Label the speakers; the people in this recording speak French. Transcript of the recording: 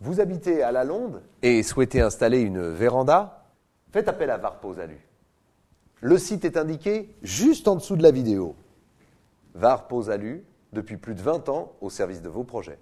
Speaker 1: Vous habitez à La Londe et souhaitez installer une véranda Faites appel à Varpos Le site est indiqué juste en dessous de la vidéo. Varpos depuis plus de 20 ans, au service de vos projets.